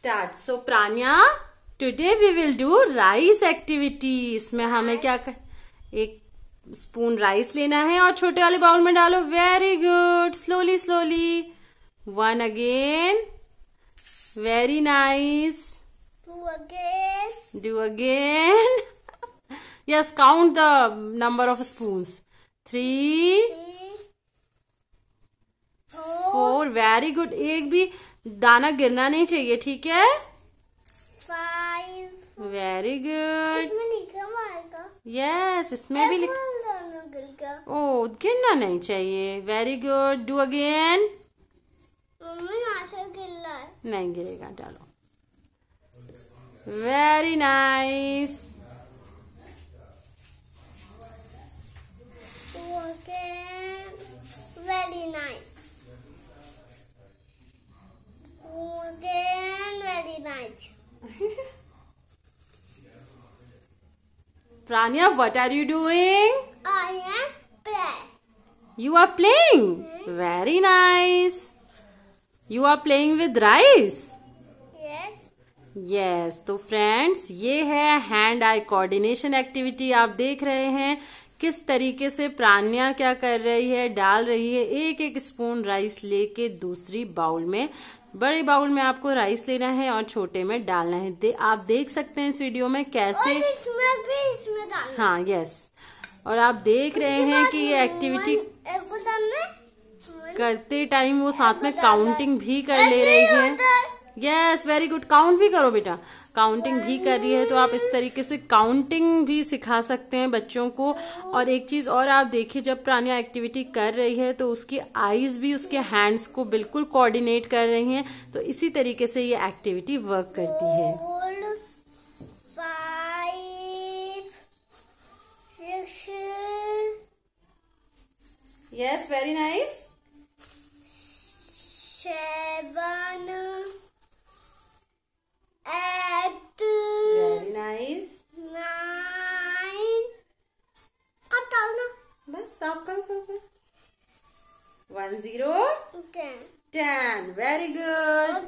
Start so Pranya today we will do rice activity इसमें हमें क्या कर एक स्पून राइस लेना है और छोटे वाले बाउल में डालो very good slowly slowly one again very nice two again do again yes count the number of spoons three four very good एक भी दाना गिरना नहीं चाहिए ठीक है वेरी गुड यस इसमें भी लिखा ओ गिरना नहीं चाहिए वेरी गुड डू अगेन नहीं गिरेगा डालो very nice nice. Pranya, what are you doing? I am playing. You are playing? Mm. -hmm. Very nice. You are playing with rice? Yes Yes. तो फ्रेंड्स ये है हैंड आई कोऑर्डिनेशन एक्टिविटी आप देख रहे हैं किस तरीके से प्रान्या क्या कर रही है डाल रही है एक एक स्पून राइस लेके दूसरी बाउल में बड़े बाउल में आपको राइस लेना है और छोटे में डालना है दे, आप देख सकते हैं इस वीडियो में कैसे इसमें भी इसमें डालना हाँ यस और आप देख रहे हैं कि ये एक्टिविटी करते टाइम वो साथ में काउंटिंग भी कर ले रही है यस वेरी गुड काउंट भी करो बेटा काउंटिंग भी कर रही है तो आप इस तरीके से काउंटिंग भी सिखा सकते हैं बच्चों को और एक चीज़ और आप देखिए जब प्राणिया एक्टिविटी कर रही है तो उसकी आईज़ भी उसके हैंड्स को बिल्कुल कोऑर्डिनेट कर रही हैं तो इसी तरीके से ये एक्टिविटी वर्क करती है Yes, very nice stop ten. Ten. very good